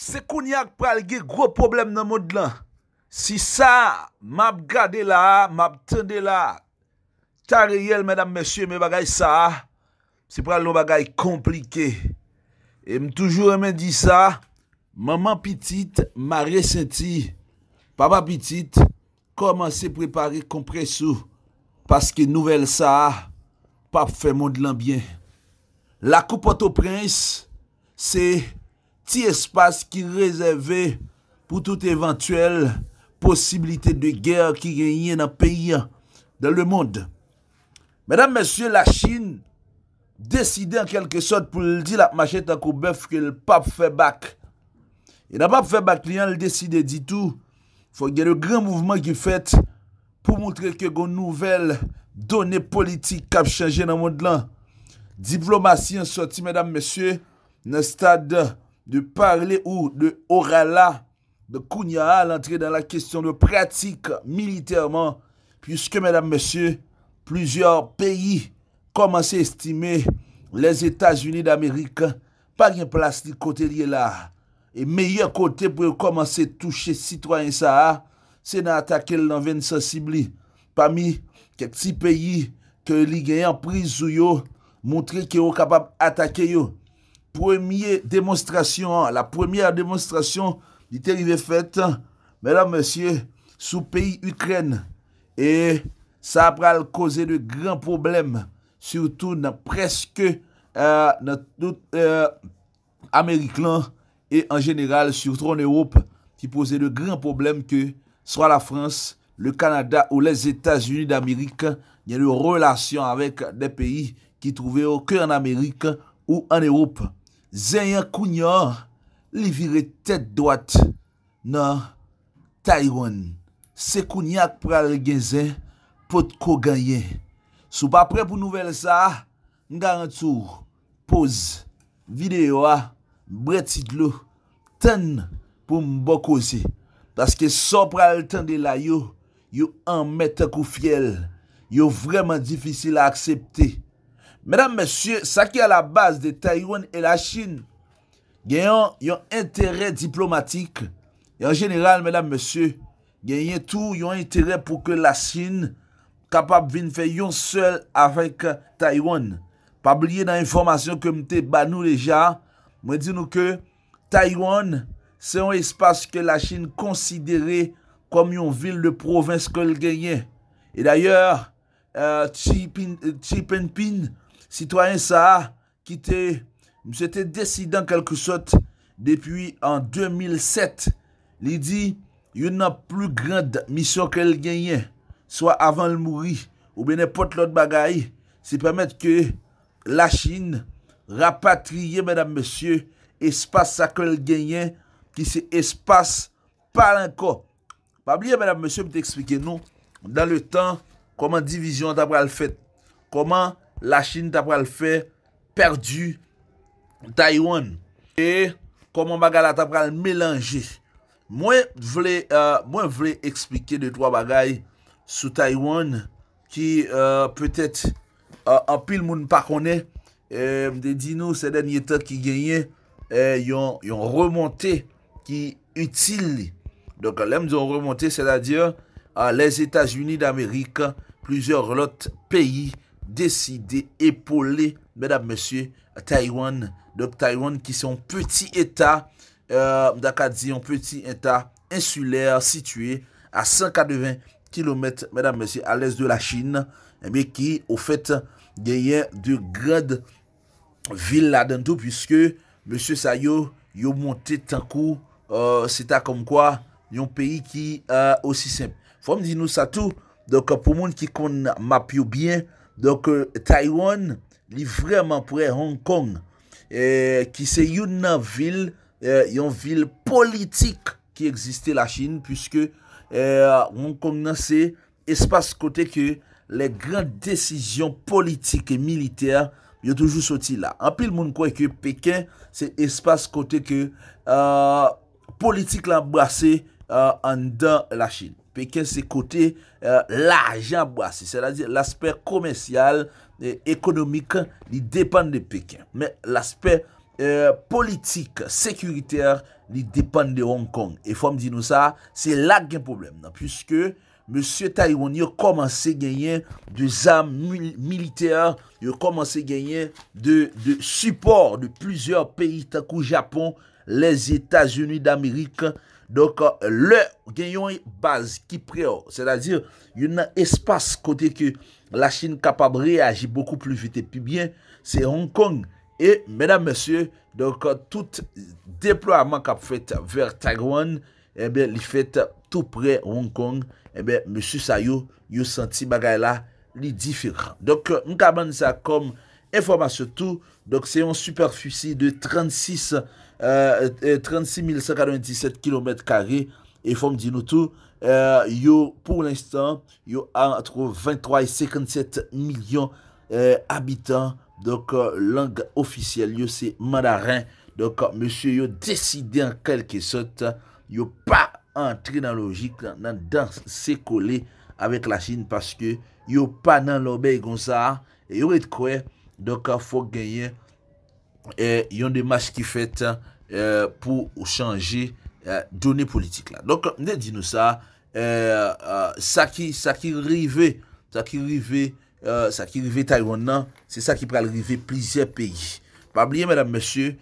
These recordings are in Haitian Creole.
Se kon yak pral ge gro problem nan moun dlan. Si sa, mab gade la, mab tende la. Tare yel, mèdam mèsyè, mè bagay sa. Se pral nou bagay komplike. E m toujou mè di sa. Maman pitit, mare senti. Papa pitit, koman se prepare kompresou. Paske nouvel sa, pap fè moun dlan bien. La koupote ou prince, se... ti espas ki rezerve pou tout eventuel posibilite de ger ki genye nan peyi an dan le monde. Mèdam mèsyè, la Chine deside an kelke sot pou l di la machete an koubef ke l pap fè bak. E nan pap fè bak li an, l deside di tou, fò gen yon gran mouvman ki fèt pou moutre ke gon nouvel donè politik kap chanje nan monde lan. Diplomasi an soti, mèdam mèsyè, nan stade de parle ou de orala, de kounya al entre dans la question de pratik militerman, puisque, mesdames, messieurs, plusieurs pays commencent à estimer les Etats-Unis d'Amérique par un plastique côté liè là. Et meilleur côté pour commencer à toucher citoyens ça, c'est d'attaquer l'enveine sensible, parmi quelques pays que l'on a pris, montrer qu'on est capable d'attaquer eux. première démonstration, hein, la première démonstration du arrivée faite, mesdames, messieurs, sous pays Ukraine. Et ça a causé de grands problèmes, surtout dans presque euh, dans toute euh, et en général surtout en Europe, qui posait de grands problèmes que soit la France, le Canada ou les États-Unis d'Amérique, il y a une relations avec des pays qui trouvaient aucun en Amérique ou en Europe. Zen yon kounyon li vire tèt doat nan Tayron. Se kounyon ak pral genzen, pot ko ganyen. Sou pa pre pou nouvel sa, ngan an tou, pose, videyo a, bretidlo, ten pou mbokosi. Paske so pral ten de la yo, yo an mette kou fiel. Yo vreman difisil aksepte. Mèdam mèsyè, sa ki a la base de Taiwan et la Chine genyon yon interè diplomatik yon general mèdam mèsyè genyon tou yon interè pou ke la Chine kapap vin fè yon sel avèk Taiwan. Pabliye nan informasyon ke mte banou leja mwen di nou ke Taiwan se yon espas ke la Chine konsidere kom yon vil de provins kol genyen. E d'ayor Tchipenpin Citoyen sa ki te, mse te desi dan kelkousot depi an 2007. Li di, yon nan plou grand misyon ke l genyen, swa avan l mouri, ou benepot lot bagay, se pamet ke la Chin rapatriye, mèdame monsye, espase sa ke l genyen, ki se espase palanko. Pa bliye mèdame monsye, mte eksplike nou, dan le tan, koman divizyon ta pral fèt. Koman? la chine ta pral fè perdu taiwan e komon bagay la ta pral melange mwen vle euh, mwen vle eksplike de 3 bagay sou taiwan ki pwetet apil moun pa kone mwen te di nou se den yeta ki genye yon remonte ki utile lèm zon remonte se la diyo les Etat-Unis d'Amerika plizor lot peyi Deside epole, mèdap mèsyè, Taywan Dok Taywan ki son peti etat euh, Mdaka di yon peti etat insulèr Situè a 580 km, mèdap mèsyè, alèz de la Chine Mè ki ou fèt gèyè de gred Ville la dèndou Piske mèsyè sa yo, yo monte tankou Sè ta komkwa yon peyi ki euh, osi sèm Fòm di nou sa tou Dok pou moun ki kon map yo bèy Donk euh, Taiwan li vreman pre Hong Kong ki se yon nan vil, yon euh, vil politik ki egziste la Chin pwiske euh, Hong Kong nan se espas kote ke le gran desisyon politik e militer yo toujou soti la. Anpil moun kwen ke Pekin se espas kote ke politik la brase an dan la Chin. Pekin se euh, kote l'ajan basi. Se la di l'asper komensyal, ekonomik, li depan de Pekin. Men l'asper euh, politik, sekuriter, li depan de Hong Kong. E fom di nou sa, se lak gen problem nan. Puske, M. Taïwan yo komanse genyen de zan militer, yo komanse genyen de suport de plusieurs pays takou Japon, les Etats-Unis d'Amérique, Donk euh, le gen yon base ki preo. Se la dir yon espase kote ki la Chin kapab reagi beko plu vite. Pi bien se Hong Kong. E menam monsi, donk euh, tout deployaman kap fet ver Taiwan. Ebe eh li fet tou pre Hong Kong. Ebe eh monsi sa yo, yo senti bagay la li difir. Donk euh, mkaband sa kom. Enformasyon tout, se yon superficie de 36.197 km2, yon, pou l'instant, yon antre 23.57 milyon abitan, lank ofisyel, yon se mandarin, euh, monsye yon deside en kelke sot, yon pa antre nan logik, nan se kole, avek la chine, paske yon pa nan lombe yon sa, yon et kwe, Fok genyen e, yon de mas ki fèt e, pou chanje e, donè politik la. Nè di nou sa, sa ki rive Taiwan nan, se sa ki pral rive plizè peyi. Pa blye mèdame mèsyè,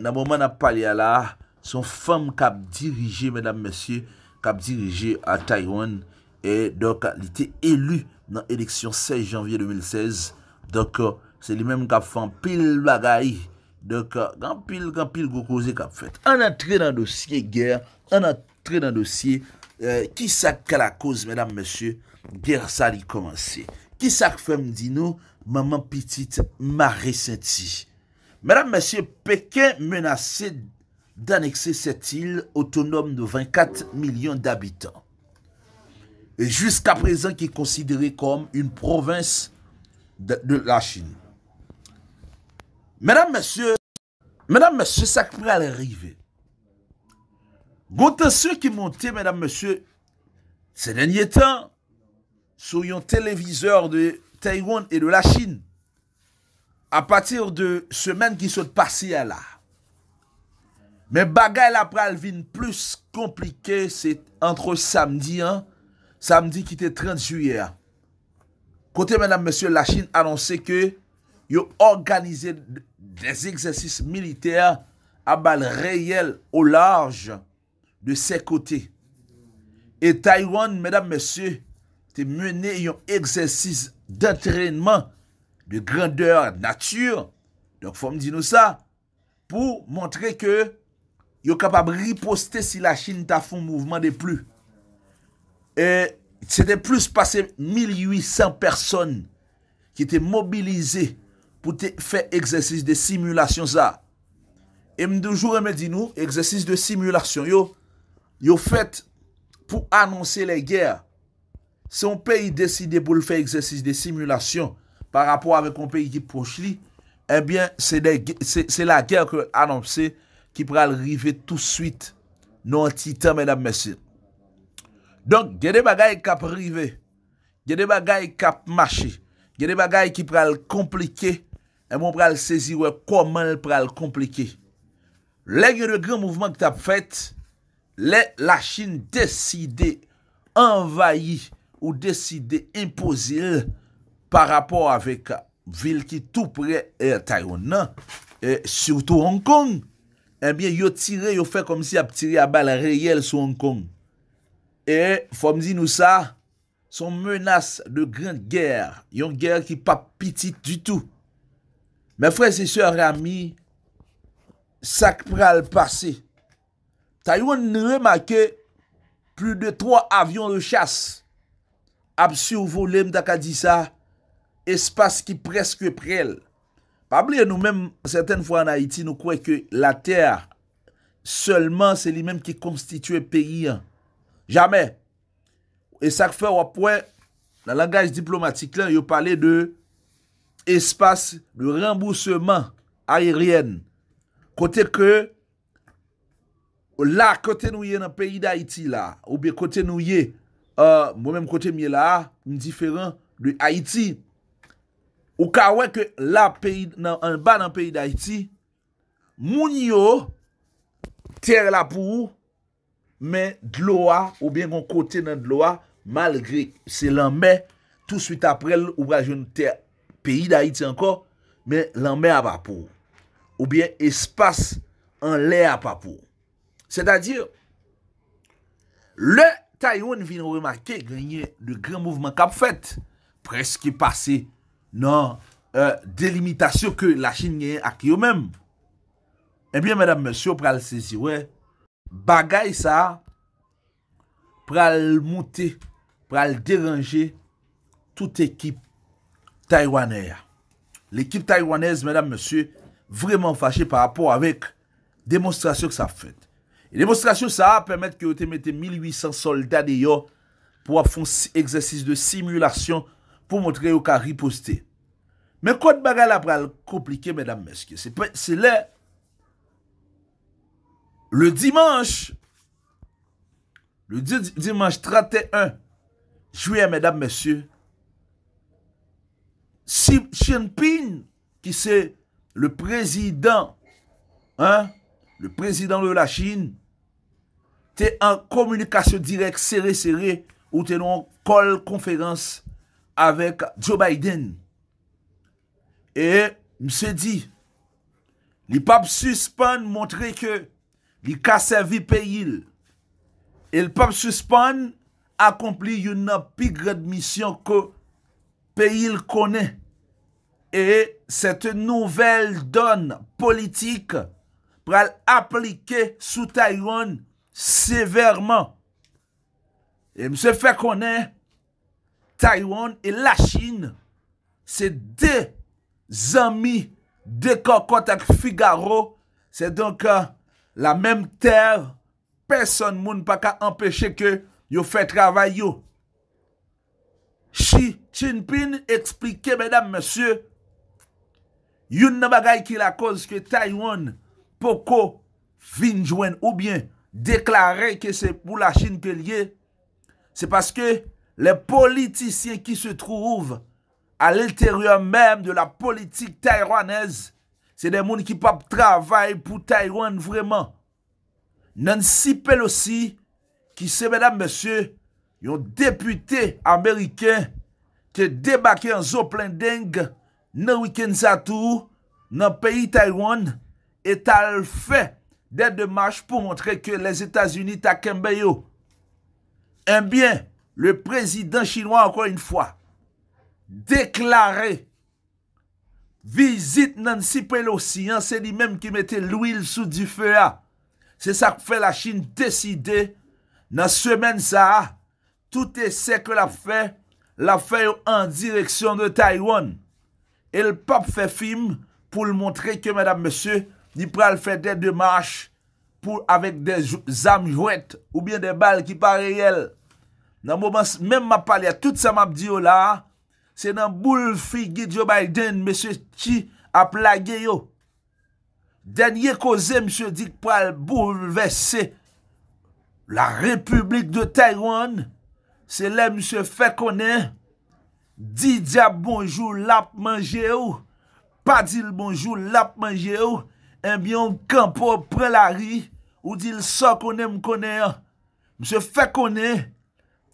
nan mouman ap pale ala, son fèm kap dirije mèdame mèsyè, kap dirije a Taiwan, et lite elu nan eleksyon 16 janvye 2016. Dok... Se li menm kap fan pil bagay. Donk, uh, gan pil, gan pil gokoze kap fet. An antre nan dosye ger, an antre nan dosye, eh, ki sak ke la koz, menm monsye, ger sa li komanse. Ki sak fem di nou, maman pitit ma resenti. Menm monsye, Pekin menase d'annexe set il, otonom nou 24 milyon d'abitan. Jusk aprezen ki konsidere kom, yon provins de la chine. Mesdames, messieurs, mesdames, messieurs, ça qui pourrait arriver. ceux qui montaient, mesdames, messieurs, ces derniers temps, sur un téléviseur de Taïwan et de la Chine, à partir de semaines qui sont passées là. Mais bagaille la pral plus compliqué, c'est entre samedi, hein, samedi qui était 30 juillet. Côté, mesdames, messieurs, la Chine annonçait que ont organisé des exercices militaires à balles réelles au large de ses côtés. Et Taïwan, mesdames, messieurs, te mené un exercice d'entraînement de grandeur nature. Donc, faut me dire ça pour montrer que capables capable riposter si la Chine t'a fait un mouvement de plus. Et c'était plus passé 1800 personnes qui étaient mobilisées pou te fè egzèsis de simulasyon zà. E mdoujou remè di nou, egzèsis de simulasyon yo, yo fèt pou anonsè lè gèr, se yon peyi deside pou l'fè egzèsis de simulasyon pa rapò avè kon peyi ki poch li, ebyen, eh se lè gèr ke anonsè ki pral rive tout swit nou an titan, mèdame mèsir. Donk, genè bagay kap rive, genè bagay kap mache, genè bagay ki pral komplikey, E moun pral sezi wè kouman l pral komplike. Lè yon de gran mouvman k tap fèt, lè la Chine deside envayi ou deside impozil par rapport avèk vil ki tout prè e Tayon nan. E soutou Hong Kong, e bie yo tire yo fè kom si ap tire a bal reyel sou Hong Kong. E fòm di nou sa, son menas de gran gèr, yon gèr ki pap piti du tout, mè fwè se sè rami, sak pral pase, ta yon ne remake, plu de tro avyon rechase, ap su volèm daka di sa, espase ki preske prel. Pabli, nou mèm, sèten fwa an Haiti, nou kwe ke la tèr, sèlman se li mèm ki konstituè peyi an. Jamè. E sak fè wapwè, nan langaj diplomatik lan, yo pale de, espase de rembouseman ayeryen. Kote ke la kote nou ye nan peyi d'Haïti la, ou be kote nou ye mwen mèm kote miye la, mdiferan d'Haïti. Ou kawè ke la peyi nan, an ba nan peyi d'Haïti, moun yo ter lapou mè dloa, ou be mwen kote nan dloa, malgri se lan mè, tout suite aprel ou wajoun ter peyi da iti anko, men lanme apapou, ou bien espas an le apapou. Se da dir, le Taiwan vin an wè makè, gwenye de gen mouvman kap fèt, preski pase nan euh, delimitasyon ke la chine gwenye ak yo menm. E eh bien, mèdame, mèsyon, pral sezi wè, bagay sa, pral moutè, pral deranjè, tout ekip, taïwanais. L'équipe taïwanaise, mesdames, messieurs, vraiment fâchée par rapport avec démonstration que ça fait. Et démonstration, ça a permis que vous mettez 1800 soldats d'ailleurs pour faire un exercice de simulation pour montrer au cas riposter. Mais de bagarre la pral compliqué, mesdames, messieurs, c'est là. Le dimanche, le dimanche 31 juillet, mesdames, messieurs, Xi Jinping, ki se le prezidant, le prezidant de la Chine, te an komunikasyon direk sere sere ou te nan kol konferans avek Joe Biden. E mse di, li pap suspan montre ke li kase vi peyil. El pap suspan akompli yon nan pigred misyon ke Fe yil konen e sete nouvel don politik pral aplike sou Taiwan severman. E mse fe konen Taiwan e la Chin se de zami de kakot ak Figaro se donk la menm ter peson moun pa ka empeshe ke yo fe travay yo. Xi Jinping explikè, mèdam mèsyè, yon nan bagay ki la koz ke Taywan poko vinjwen ou bien deklarè ke se pou la chine ke liye, se paske le politisyen ki se trouv al eteryon mèm de la politik Taywanez, se den moun ki pap travay pou Taywan vreman. Nan si pelosi ki se mèdam mèsyè, yon depute Ameriken ke debake an zo plen deng nan wiken sa tou, nan peyi Taiwan, et al fe de demache pou montre ke les Etats-Unis ta kembe yo. En bien, le prezident chinois ankon yon fwa, deklare vizit nan sipe l'osiyan, se li menm ki mete l'ouil sou di fe a. Se sa kou fe la Chine deside nan semen sa a, Toutè e sè kè la fè, la fè yo an direksyon de Taywan. E l'pap fè fîm pou l'montrè kè mèdame mèsè, ni pral fè tè dè mâch pou avèk dè zam jwèt ou bèn dè bal ki parè yèl. Nan mouman, mèm ma palè, toutè sa map diyo la, sè nan bou l'fi Gidjo Biden, mèsè ki ap lage yo. Den ye ko zè mèsè dik pral bou vèsè la republik de Taywan, Se le msè fè konè, di diap bonjou lap manjè ou, pa dil bonjou lap manjè ou, en biyon kampo pren la ri, ou dil sa konè mkone an. Msè fè konè,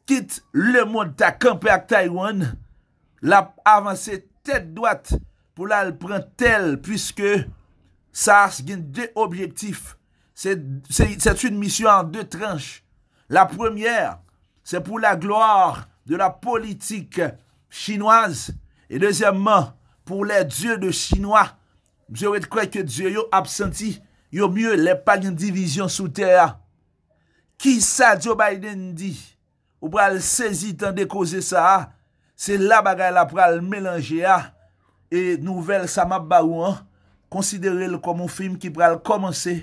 kit le mod ta kampè ak Taywan, lap avansè tèt doat, pou la l pren tel, pwiske sa as gen dè objektif. Se t'une misyon an dè tranche. La premièr, se pou la gloar de la politik chinoise, e dezemman, pou le dieu de chinois, mse ou et kwe ke dieu yo absenti, yo mye le pal yon divizyon sou tere a. Ki sa Joe Biden di, ou pral sezi tan dekoze sa a, se la bagay la pral melange a, e nouvel sa map ba ou an, konsidere le komon film ki pral komanse,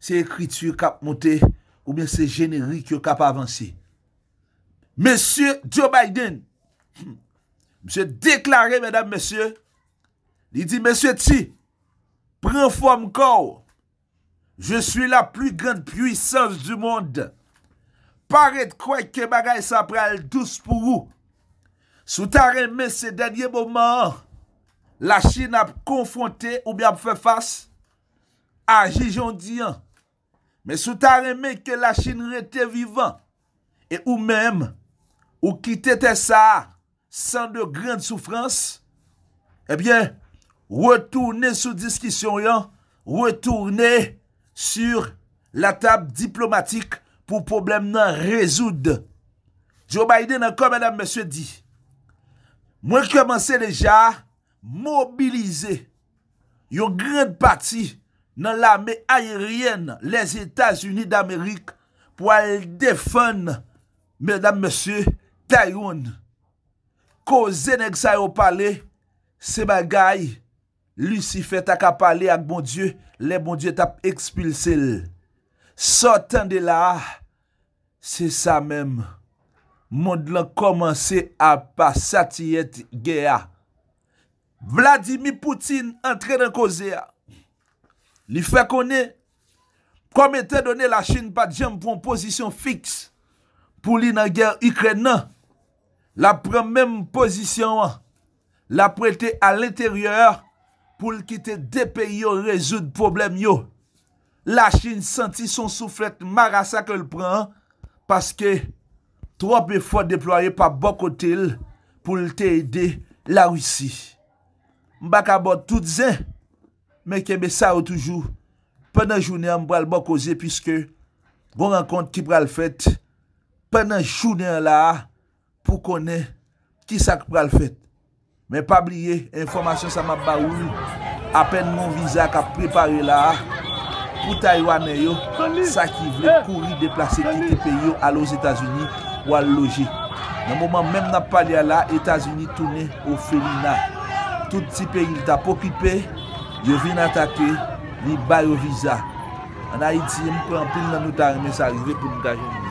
se ekritu kap motè, ou bien se jenerik yo kap avansi. Monsye Joe Biden Monsye deklare, mèdame monsye Li di, monsye ti Pren fòm kò Je suis la plus grande puissance du monde Pare de croye ke bagay sa pre al douce pou ou Sou ta remè se denye bouman La Chine ap konfonte ou bi ap fè fass Aji jondian Mè sou ta remè ke la Chine rete vivant E ou mèm ou ki tete sa san de grande soufrans, ebyen, eh wotourne sou diskisyon yon, wotourne sur la tab diplomatik pou problem nan rezoud. Joe Biden ankon, mèdame mèsè di, mwen komanse deja mobilize yon grande pati nan la mè ayerien les Etats-Unis d'Amérique pou al defon mèdame mèsè Tayoun, ko zene gsa yo pale, se bagay, lisi feta ka pale ak bondye, le bondye tap ekspilsel. Sotan de la, se sa mem, mond lan komanse apasati yet geya. Vladimir Poutine entre nan kozea. Li fe konen, kome ten donen la chine pa djem pou an posisyon fix, pou li nan gen Ukrena, La pren menm posisyon an, la prete al eteryor, pou l kite depe yo rezu de problem yo. La chine senti son souflet marasa ke l pren, paske, trop efot deploye pa bokotil, pou l te ede la wisi. Mbak a bot tout zin, me kebe sa ou toujou, penan jounen mbral bokose, piske, mwen bon renkont ki pral fèt, penan jounen la a, pou konen ki sak pral fèt. Men pabliye, informasyon sa mab ba ouli, apen moun viza ka prepare la, pou taiwane yo, sa ki vle eh! kouri deplase ki tepe yo alo Etasuni, wal loje. Nan mouman menm nan pali ala, Etasuni tounen ou felina. Touti peyi lta pokipe, yo vin atake, li bayo viza. Ana iti mkranpil nan nou ta remes arive pou nou kajouni.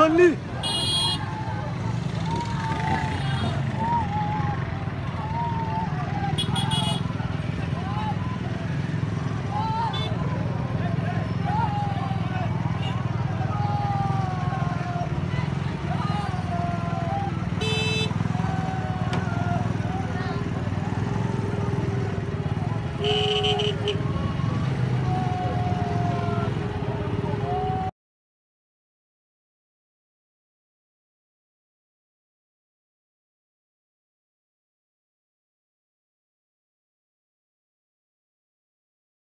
Halil.